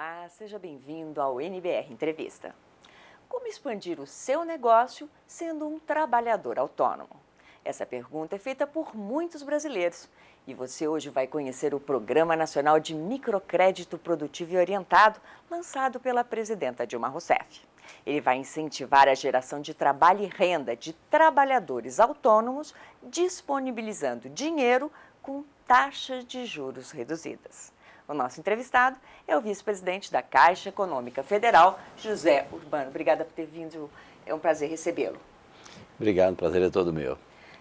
Olá, seja bem-vindo ao NBR Entrevista. Como expandir o seu negócio sendo um trabalhador autônomo? Essa pergunta é feita por muitos brasileiros e você hoje vai conhecer o Programa Nacional de Microcrédito Produtivo e Orientado, lançado pela presidenta Dilma Rousseff. Ele vai incentivar a geração de trabalho e renda de trabalhadores autônomos, disponibilizando dinheiro com taxas de juros reduzidas. O nosso entrevistado é o vice-presidente da Caixa Econômica Federal, José Urbano. Obrigada por ter vindo, é um prazer recebê-lo. Obrigado, prazer é todo meu.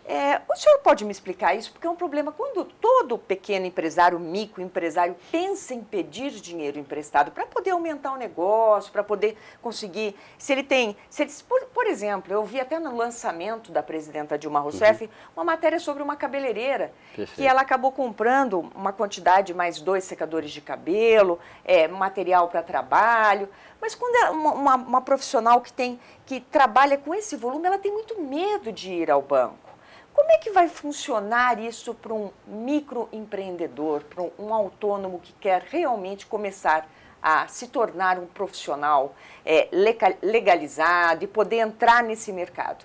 É, o senhor pode me explicar isso? Porque é um problema quando todo pequeno empresário, microempresário, pensa em pedir dinheiro emprestado para poder aumentar o negócio, para poder conseguir. Se ele tem. Se ele, por, por, exemplo, eu vi até no lançamento da presidenta Dilma Rousseff uhum. uma matéria sobre uma cabeleireira Perfeito. que ela acabou comprando uma quantidade mais dois secadores de cabelo, é, material para trabalho. Mas quando é uma, uma, uma profissional que tem que trabalha com esse volume, ela tem muito medo de ir ao banco. Como é que vai funcionar isso para um microempreendedor, para um autônomo que quer realmente começar a se tornar um profissional é, legalizado e poder entrar nesse mercado?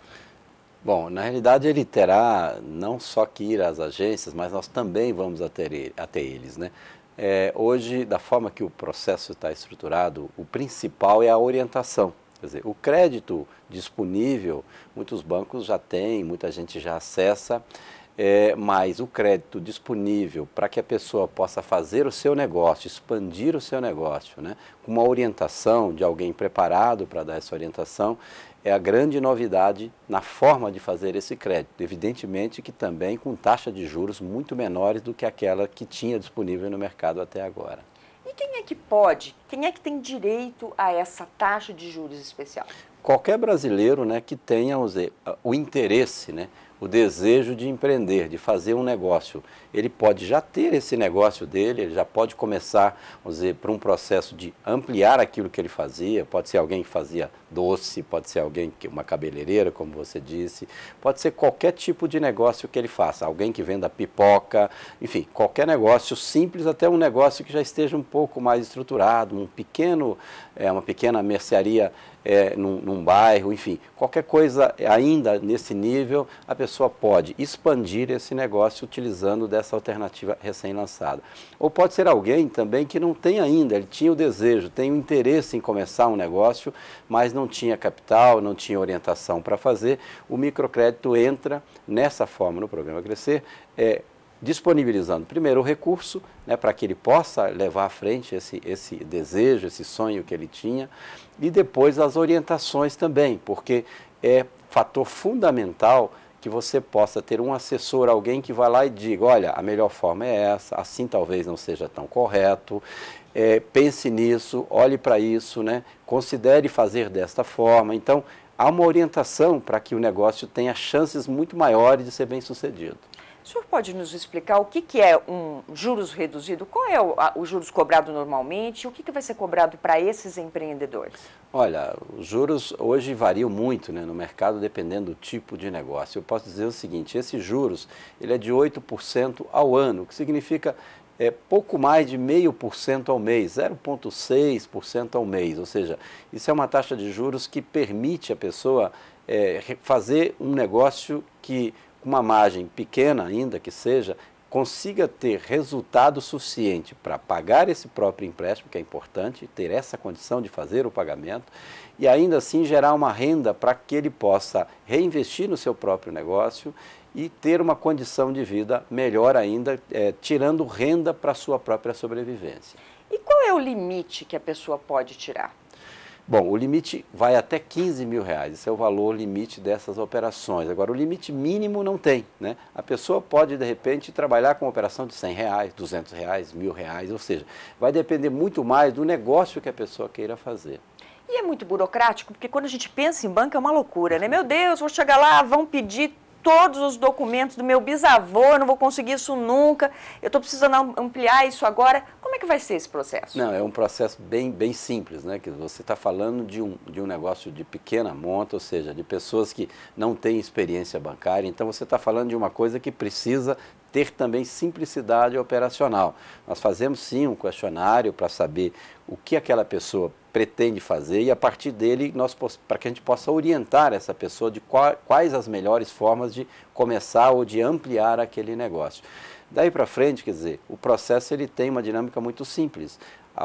Bom, na realidade ele terá não só que ir às agências, mas nós também vamos até, até eles. Né? É, hoje, da forma que o processo está estruturado, o principal é a orientação. Quer dizer, o crédito disponível, muitos bancos já têm, muita gente já acessa, é, mas o crédito disponível para que a pessoa possa fazer o seu negócio, expandir o seu negócio, né, com uma orientação de alguém preparado para dar essa orientação, é a grande novidade na forma de fazer esse crédito. Evidentemente que também com taxa de juros muito menores do que aquela que tinha disponível no mercado até agora. E quem é que pode, quem é que tem direito a essa taxa de juros especial? Qualquer brasileiro né, que tenha o interesse, né, o desejo de empreender, de fazer um negócio. Ele pode já ter esse negócio dele, ele já pode começar, vamos dizer, por um processo de ampliar aquilo que ele fazia. Pode ser alguém que fazia doce, pode ser alguém que uma cabeleireira, como você disse, pode ser qualquer tipo de negócio que ele faça, alguém que venda pipoca, enfim, qualquer negócio simples até um negócio que já esteja um pouco mais estruturado, um pequeno, é, uma pequena mercearia é, num, num bairro, enfim, qualquer coisa ainda nesse nível, a pessoa pessoa pode expandir esse negócio utilizando dessa alternativa recém-lançada. Ou pode ser alguém também que não tem ainda, ele tinha o desejo, tem o interesse em começar um negócio, mas não tinha capital, não tinha orientação para fazer. O microcrédito entra nessa forma no programa Crescer, é, disponibilizando primeiro o recurso né, para que ele possa levar à frente esse, esse desejo, esse sonho que ele tinha, e depois as orientações também, porque é fator fundamental que você possa ter um assessor, alguém que vá lá e diga, olha, a melhor forma é essa, assim talvez não seja tão correto, é, pense nisso, olhe para isso, né? considere fazer desta forma. Então, há uma orientação para que o negócio tenha chances muito maiores de ser bem sucedido. O senhor pode nos explicar o que, que é um juros reduzido? Qual é o, a, o juros cobrado normalmente? O que, que vai ser cobrado para esses empreendedores? Olha, os juros hoje variam muito né, no mercado dependendo do tipo de negócio. Eu posso dizer o seguinte, esses juros ele é de 8% ao ano, o que significa é pouco mais de 0,5% ao mês, 0,6% ao mês. Ou seja, isso é uma taxa de juros que permite a pessoa é, fazer um negócio que uma margem pequena ainda que seja, consiga ter resultado suficiente para pagar esse próprio empréstimo, que é importante, ter essa condição de fazer o pagamento, e ainda assim gerar uma renda para que ele possa reinvestir no seu próprio negócio e ter uma condição de vida melhor ainda, é, tirando renda para a sua própria sobrevivência. E qual é o limite que a pessoa pode tirar? Bom, o limite vai até 15 mil reais, esse é o valor limite dessas operações. Agora, o limite mínimo não tem, né? A pessoa pode, de repente, trabalhar com uma operação de 100 reais, 200 reais, mil reais, ou seja, vai depender muito mais do negócio que a pessoa queira fazer. E é muito burocrático, porque quando a gente pensa em banco é uma loucura, né? Meu Deus, vou chegar lá, vão pedir todos os documentos do meu bisavô, eu não vou conseguir isso nunca, eu estou precisando ampliar isso agora. Como é que vai ser esse processo? Não, é um processo bem, bem simples, né? Que você está falando de um, de um negócio de pequena monta, ou seja, de pessoas que não têm experiência bancária, então você está falando de uma coisa que precisa ter também simplicidade operacional. Nós fazemos sim um questionário para saber o que aquela pessoa pretende fazer e a partir dele nós para que a gente possa orientar essa pessoa de quais as melhores formas de começar ou de ampliar aquele negócio. Daí para frente, quer dizer, o processo ele tem uma dinâmica muito simples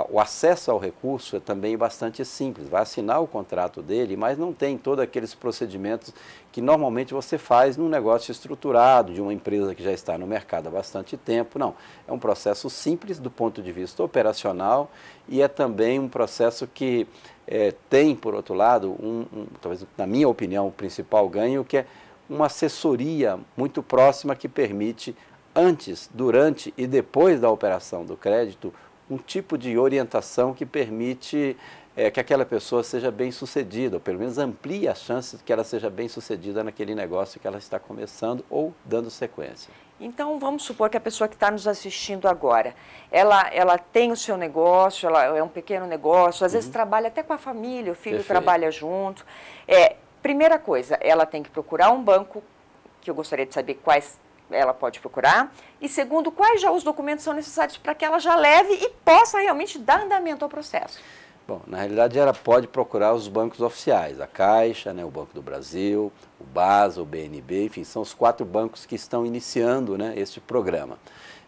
o acesso ao recurso é também bastante simples. Vai assinar o contrato dele, mas não tem todos aqueles procedimentos que normalmente você faz num negócio estruturado, de uma empresa que já está no mercado há bastante tempo. Não. É um processo simples do ponto de vista operacional e é também um processo que é, tem, por outro lado, um, um, talvez, na minha opinião, o principal ganho, que é uma assessoria muito próxima que permite, antes, durante e depois da operação do crédito, um tipo de orientação que permite é, que aquela pessoa seja bem sucedida, ou pelo menos amplie a chance de que ela seja bem sucedida naquele negócio que ela está começando ou dando sequência. Então, vamos supor que a pessoa que está nos assistindo agora, ela, ela tem o seu negócio, ela é um pequeno negócio, às uhum. vezes trabalha até com a família, o filho Perfeito. trabalha junto. É, primeira coisa, ela tem que procurar um banco, que eu gostaria de saber quais ela pode procurar? E segundo, quais já os documentos são necessários para que ela já leve e possa realmente dar andamento ao processo? Bom, na realidade ela pode procurar os bancos oficiais, a Caixa, né, o Banco do Brasil, o BAS, o BNB, enfim, são os quatro bancos que estão iniciando né, este programa.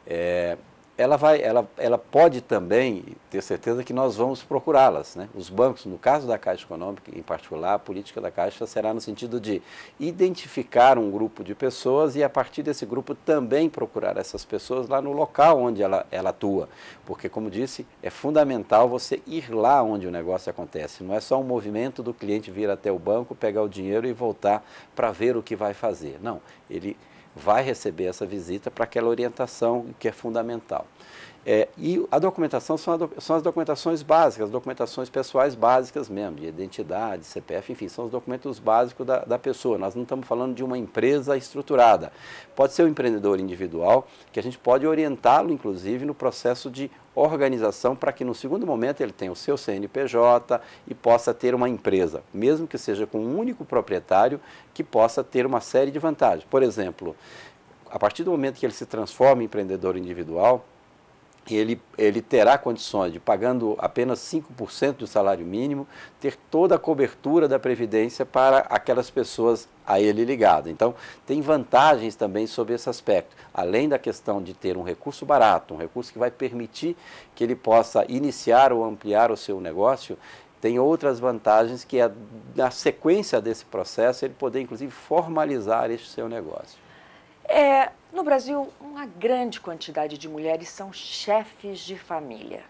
É, ela vai, ela, ela pode também ter certeza que nós vamos procurá-las. Né? Os bancos, no caso da Caixa Econômica em particular, a política da Caixa será no sentido de identificar um grupo de pessoas e, a partir desse grupo, também procurar essas pessoas lá no local onde ela, ela atua. Porque, como disse, é fundamental você ir lá onde o negócio acontece. Não é só um movimento do cliente vir até o banco, pegar o dinheiro e voltar para ver o que vai fazer. Não, ele vai receber essa visita para aquela orientação que é fundamental. É, e a documentação são, a, são, as documentações básicas, as documentações pessoais básicas mesmo, de identidade, CPF, enfim, são os documentos básicos da, da pessoa. Nós não estamos falando de uma empresa estruturada. Pode ser um empreendedor individual, que a gente pode orientá-lo, inclusive, no processo de organização para que no segundo momento ele tenha o seu CNPJ e possa ter uma empresa, mesmo que seja com um único proprietário, que possa ter uma série de vantagens. Por exemplo, a partir do momento que ele se transforma em empreendedor individual, ele, ele terá condições de, pagando apenas 5% do salário mínimo, ter toda a cobertura da Previdência para aquelas pessoas a ele ligadas. Então, tem vantagens também sobre esse aspecto, além da questão de ter um recurso barato, um recurso que vai permitir que ele possa iniciar ou ampliar o seu negócio. Tem outras vantagens que é, na sequência desse processo, ele poder, inclusive, formalizar este seu negócio. É, no Brasil, uma grande quantidade de mulheres são chefes de família.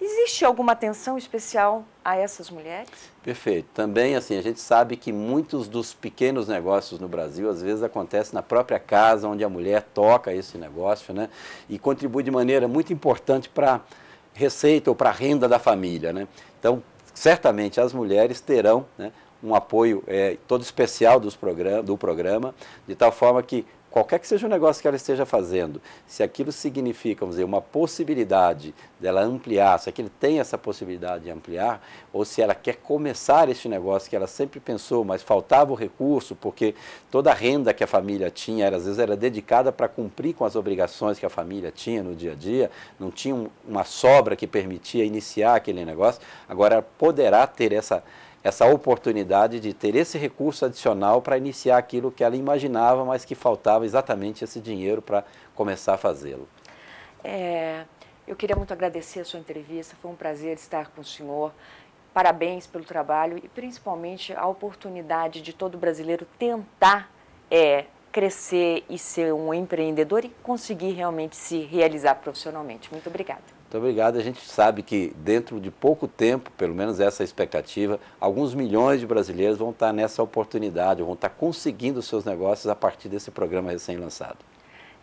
Existe alguma atenção especial a essas mulheres? Perfeito. Também, assim, a gente sabe que muitos dos pequenos negócios no Brasil, às vezes, acontece na própria casa, onde a mulher toca esse negócio, né? E contribui de maneira muito importante para receita ou para a renda da família, né? Então, certamente, as mulheres terão né, um apoio é, todo especial dos do programa, de tal forma que qualquer que seja o negócio que ela esteja fazendo, se aquilo significa, vamos dizer, uma possibilidade dela ampliar, se aquilo tem essa possibilidade de ampliar, ou se ela quer começar este negócio que ela sempre pensou, mas faltava o recurso, porque toda a renda que a família tinha, era, às vezes era dedicada para cumprir com as obrigações que a família tinha no dia a dia, não tinha uma sobra que permitia iniciar aquele negócio, agora poderá ter essa essa oportunidade de ter esse recurso adicional para iniciar aquilo que ela imaginava, mas que faltava exatamente esse dinheiro para começar a fazê-lo. É, eu queria muito agradecer a sua entrevista, foi um prazer estar com o senhor. Parabéns pelo trabalho e principalmente a oportunidade de todo brasileiro tentar é, crescer e ser um empreendedor e conseguir realmente se realizar profissionalmente. Muito obrigada. Muito obrigado. A gente sabe que dentro de pouco tempo, pelo menos essa é a expectativa, alguns milhões de brasileiros vão estar nessa oportunidade, vão estar conseguindo seus negócios a partir desse programa recém-lançado.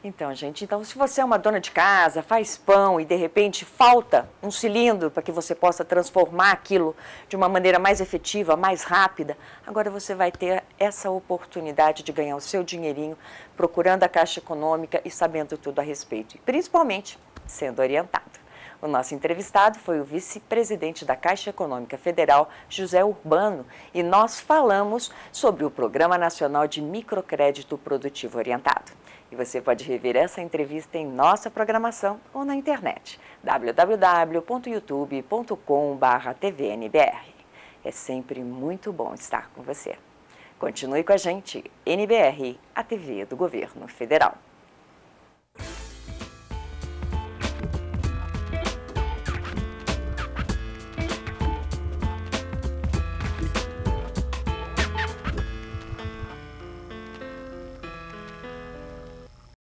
Então, gente, então se você é uma dona de casa, faz pão e de repente falta um cilindro para que você possa transformar aquilo de uma maneira mais efetiva, mais rápida, agora você vai ter essa oportunidade de ganhar o seu dinheirinho procurando a Caixa Econômica e sabendo tudo a respeito, e principalmente sendo orientado. O nosso entrevistado foi o vice-presidente da Caixa Econômica Federal, José Urbano, e nós falamos sobre o Programa Nacional de Microcrédito Produtivo Orientado. E você pode rever essa entrevista em nossa programação ou na internet www.youtube.com/tvnbr. É sempre muito bom estar com você. Continue com a gente, NBR, a TV do Governo Federal.